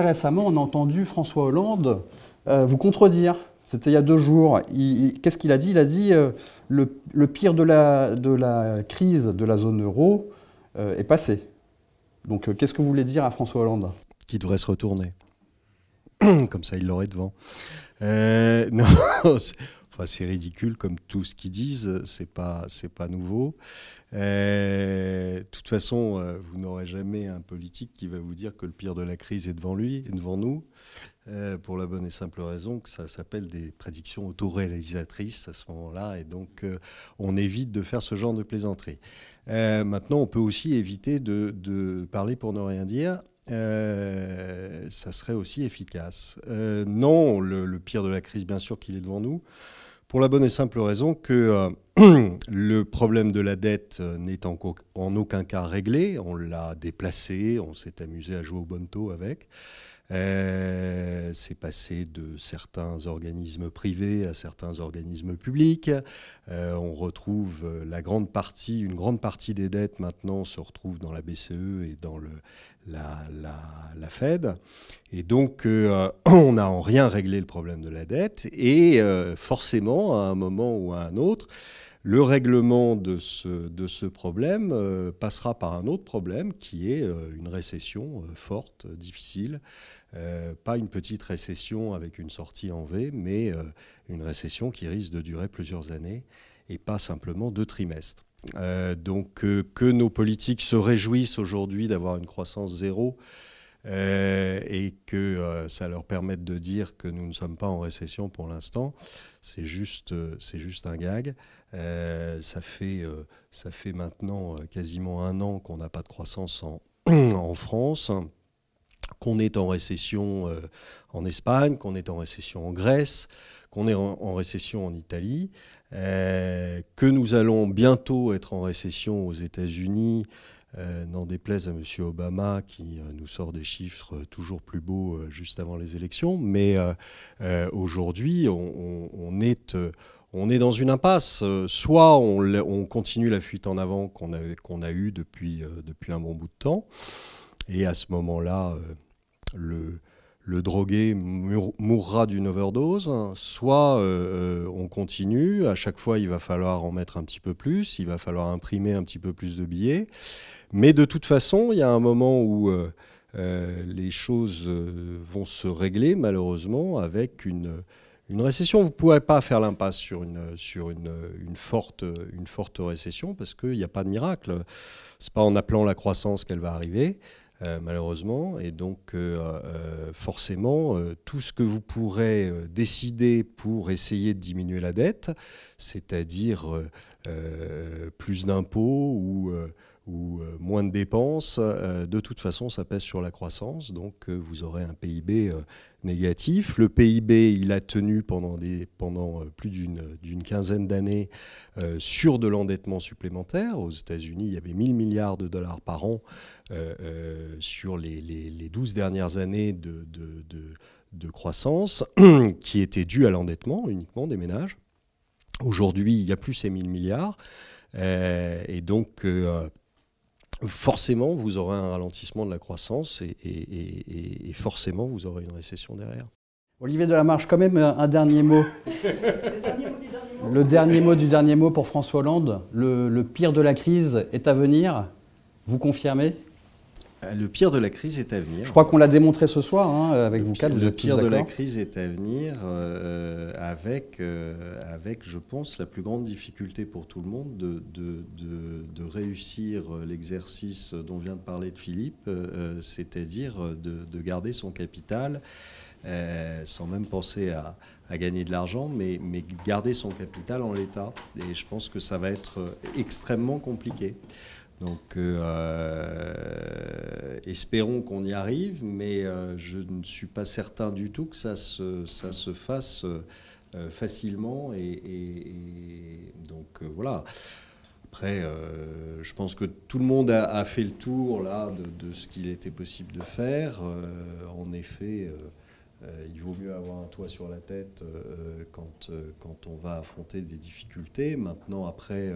récemment, on a entendu François Hollande euh, vous contredire. C'était il y a deux jours. Qu'est-ce qu'il a dit Il a dit euh, le, pire de la, de la, crise de la zone euro euh, est passé. Donc qu'est-ce que vous voulez dire à François Hollande Qui devrait se retourner. Comme ça, il l'aurait devant. non, c'est ridicule comme tout ce qu'ils disent, c'est pas, c'est pas nouveau. Euh, de toute façon, euh, vous n'aurez jamais un politique qui va vous dire que le pire de la crise est devant lui, et devant nous, euh, pour la bonne et simple raison que ça s'appelle des prédictions autoréalisatrices à ce moment-là, et donc on évite de faire ce genre de plaisanterie. maintenant, on peut aussi éviter de, parler pour ne rien dire. ça serait aussi efficace. non, le, pire de la crise, bien sûr qu'il est devant nous. Pour la bonne et simple raison que euh, le problème de la dette euh, n'est en, aucun cas réglé. On l'a déplacé, on s'est amusé à jouer au bonto avec. Euh, c'est passé de certains organismes privés à certains organismes publics. Euh, on retrouve euh, la grande partie, une grande partie des dettes maintenant se retrouve dans la BCE et dans la, Fed. Et donc, on n'a en rien réglé le problème de la dette. Et forcément, à un moment ou à un autre, le règlement de ce, de ce problème euh, passera par un autre problème qui est euh, une récession euh, forte, difficile. pas une petite récession avec une sortie en V, mais une récession qui risque de durer plusieurs années et pas simplement deux trimestres. donc que nos politiques se réjouissent aujourd'hui d'avoir une croissance zéro, euh, et que euh, ça leur permette de dire que nous ne sommes pas en récession pour l'instant, c'est juste, euh, c'est juste un gag. ça, fait, ça fait maintenant quasiment un an qu'on n'a pas de croissance en France qu'on est en récession en Espagne, qu'on est en récession en Grèce, qu'on est en récession en Italie. Euh, que nous allons bientôt être en récession aux États-Unis, euh, n'en déplaise à M. Obama qui euh, nous sort des chiffres toujours plus beaux juste avant les élections. Mais aujourd'hui, on, est, on, est... dans une impasse. Soit on, on continue la fuite en avant qu'on a, qu'on a eue depuis, depuis, un bon bout de temps, et à ce moment-là, le, le drogué mourra d'une overdose, hein. soit euh, euh, on continue, à chaque fois il va falloir en mettre un petit peu plus, il va falloir imprimer un petit peu plus de billets, mais de toute façon il y a un moment où euh, les choses vont se régler malheureusement avec une, récession. Vous ne pourrez pas faire l'impasse sur, sur une, forte, une forte récession parce qu'il n'y a pas de miracle. Ce n'est pas en appelant la croissance qu'elle va arriver euh, malheureusement. Et donc, euh, euh, forcément, tout ce que vous pourrez décider pour essayer de diminuer la dette, c'est-à-dire plus d'impôts ou ou euh, moins de dépenses, euh, de toute façon, ça pèse sur la croissance. Donc, euh, vous aurez un PIB négatif. Le PIB, il a tenu pendant, des, pendant plus d'une quinzaine d'années sur de l'endettement supplémentaire. Aux États-Unis, il y avait 1000 milliards de dollars par an sur les, les, 12 dernières années de, de, de, croissance qui était dû à l'endettement uniquement des ménages. Aujourd'hui, il n'y a plus ces 1000 milliards. et donc, forcément, vous aurez un ralentissement de la croissance et, forcément, vous aurez une récession derrière. Olivier Delamarche, quand même un dernier mot. le dernier mot du dernier mot pour François Hollande. le pire de la crise est à venir. Vous confirmez le pire de la crise est à venir. Je crois qu'on l'a démontré ce soir hein, avec vous quatre. le pire de la crise est à venir euh, avec, euh, avec, je pense, la plus grande difficulté pour tout le monde de, de, réussir l'exercice dont vient de parler Philippe, euh, c'est-à-dire de, garder son capital sans même penser à, gagner de l'argent, mais, mais garder son capital en l'état. Et je pense que ça va être extrêmement compliqué. Donc euh, euh, espérons qu'on y arrive, mais euh, je ne suis pas certain du tout que ça se, se fasse facilement. Et, donc voilà. Après, je pense que tout le monde a, fait le tour là de, ce qu'il était possible de faire. en effet, il vaut mieux avoir un toit sur la tête quand, quand on va affronter des difficultés. Maintenant, après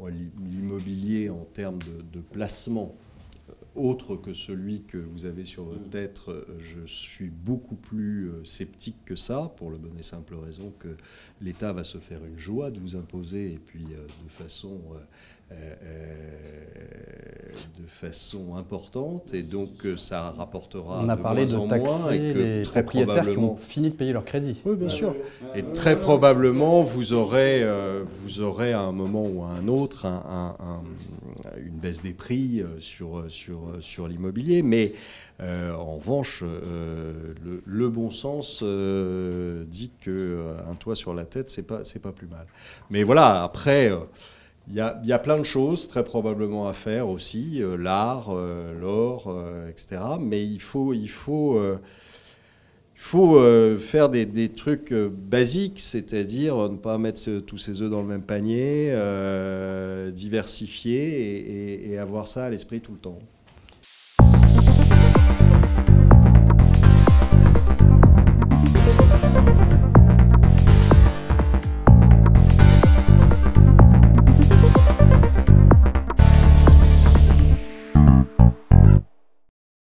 l'immobilier en termes de, placement euh, autre que celui que vous avez sur votre mm. tête, euh, je suis beaucoup plus euh, sceptique que ça, pour la bonne et simple raison que l'État va se faire une joie de vous imposer, et puis de façon euh, euh, de façon importante et donc euh, ça rapportera On a de parlé moins de en taxer moins et que les très probablement qui ont fini de payer leur crédit. Oui, bien sûr. Et très probablement, vous aurez, vous aurez à un moment ou à un autre une baisse des prix sur, sur, sur l'immobilier, mais en revanche, le, le, bon sens dit que un toit sur la tête, c'est pas, c'est pas plus mal. Mais voilà, après. Il y, a, plein de choses très probablement à faire aussi, euh, l'art, euh, l'or, euh, etc. Mais il faut, faire des, trucs basiques, c'est-à-dire ne pas mettre tous ses œufs dans le même panier, diversifier et avoir ça à l'esprit tout le temps.